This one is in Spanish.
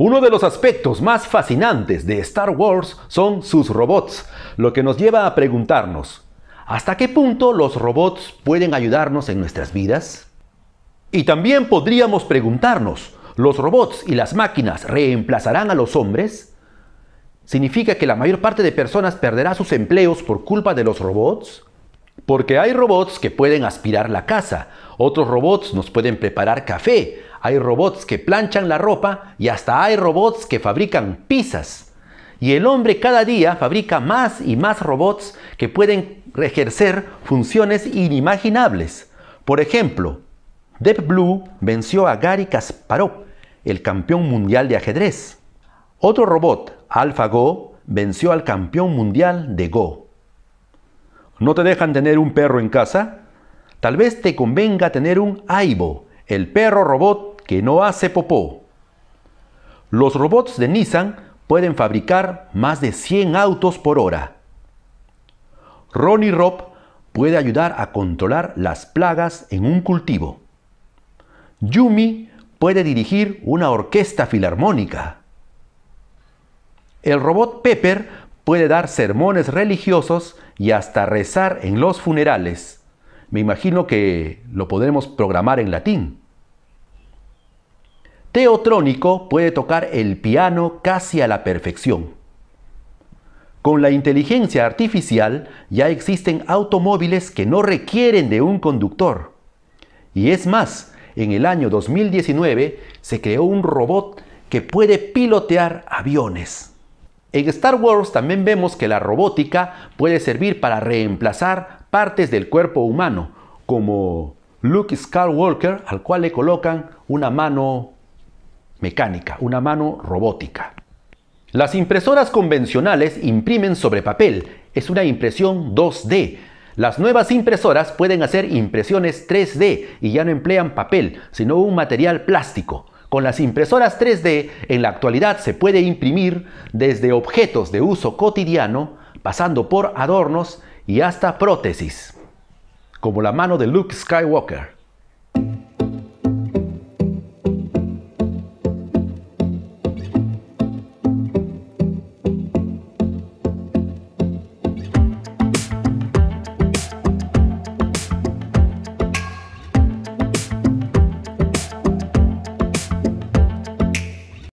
Uno de los aspectos más fascinantes de Star Wars son sus robots, lo que nos lleva a preguntarnos, ¿hasta qué punto los robots pueden ayudarnos en nuestras vidas? Y también podríamos preguntarnos, ¿los robots y las máquinas reemplazarán a los hombres? ¿Significa que la mayor parte de personas perderá sus empleos por culpa de los robots? Porque hay robots que pueden aspirar la casa, otros robots nos pueden preparar café, hay robots que planchan la ropa y hasta hay robots que fabrican pizzas. Y el hombre cada día fabrica más y más robots que pueden ejercer funciones inimaginables. Por ejemplo, Blue venció a Gary Kasparov, el campeón mundial de ajedrez. Otro robot, AlphaGo, venció al campeón mundial de Go. ¿No te dejan tener un perro en casa? Tal vez te convenga tener un AIBO, el perro robot que no hace popó. Los robots de Nissan pueden fabricar más de 100 autos por hora. Ronnie Rob puede ayudar a controlar las plagas en un cultivo. Yumi puede dirigir una orquesta filarmónica. El robot Pepper puede dar sermones religiosos y hasta rezar en los funerales. Me imagino que lo podremos programar en latín. Teotrónico puede tocar el piano casi a la perfección. Con la inteligencia artificial ya existen automóviles que no requieren de un conductor. Y es más, en el año 2019 se creó un robot que puede pilotear aviones. En Star Wars también vemos que la robótica puede servir para reemplazar partes del cuerpo humano, como Luke Skywalker, al cual le colocan una mano mecánica, una mano robótica. Las impresoras convencionales imprimen sobre papel, es una impresión 2D. Las nuevas impresoras pueden hacer impresiones 3D y ya no emplean papel, sino un material plástico. Con las impresoras 3D, en la actualidad se puede imprimir desde objetos de uso cotidiano, pasando por adornos y hasta prótesis, como la mano de Luke Skywalker.